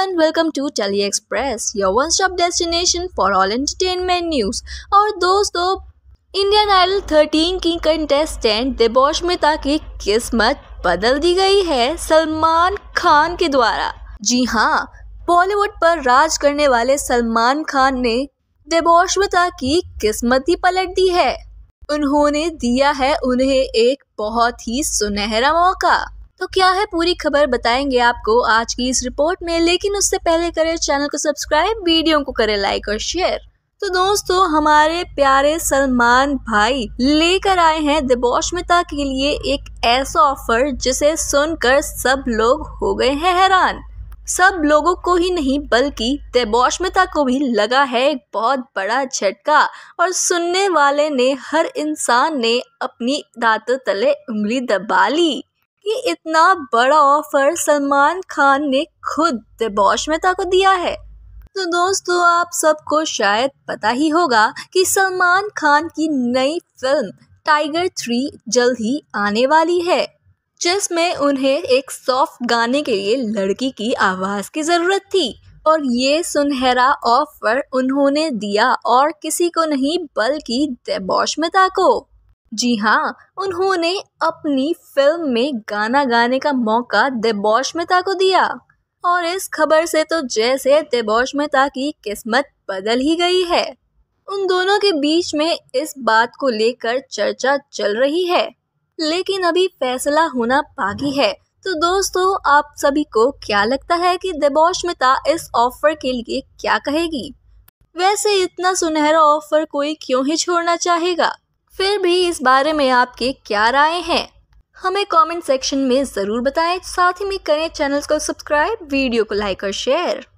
everyone welcome to Telly Express your one stop destination for all entertainment news और दोस्तों Indian idol 13 की contestant देबोश मिता की किस्मत बदल दी गई है सलमान खान के द्वारा जी हाँ बॉलीवुड पर राज करने वाले सलमान खान ने देबोशमिता की किस्मत ही पलट दी है उन्होंने दिया है उन्हें एक बहुत ही सुनहरा मौका तो क्या है पूरी खबर बताएंगे आपको आज की इस रिपोर्ट में लेकिन उससे पहले करें चैनल को सब्सक्राइब वीडियो को करें लाइक और शेयर तो दोस्तों हमारे प्यारे सलमान भाई लेकर आए हैं दबोशमिता के लिए एक ऐसा ऑफर जिसे सुनकर सब लोग हो गए हैं हैरान सब लोगों को ही नहीं बल्कि दबोशमिता को भी लगा है एक बहुत बड़ा झटका और सुनने वाले ने हर इंसान ने अपनी दांतों तले उंगली दबा ली कि इतना बड़ा ऑफर सलमान खान ने खुद दिबॉश मेहता को दिया है तो दोस्तों आप सबको शायद पता ही होगा कि सलमान खान की नई फिल्म टाइगर थ्री जल्द ही आने वाली है जिसमें उन्हें एक सॉफ्ट गाने के लिए लड़की की आवाज़ की ज़रूरत थी और ये सुनहरा ऑफर उन्होंने दिया और किसी को नहीं बल्कि देबौश मेहता को जी हाँ उन्होंने अपनी फिल्म में गाना गाने का मौका देबौश मेहता को दिया और इस खबर से तो जैसे देबौश मेहता की किस्मत बदल ही गई है उन दोनों के बीच में इस बात को लेकर चर्चा चल रही है लेकिन अभी फैसला होना बाकी है तो दोस्तों आप सभी को क्या लगता है कि देबौश इस ऑफर के लिए क्या कहेगी वैसे इतना सुनहरा ऑफर कोई क्यों ही छोड़ना चाहेगा फिर भी इस बारे में आपके क्या राय हैं हमें कमेंट सेक्शन में ज़रूर बताएं साथ ही में करें चैनल को सब्सक्राइब वीडियो को लाइक और शेयर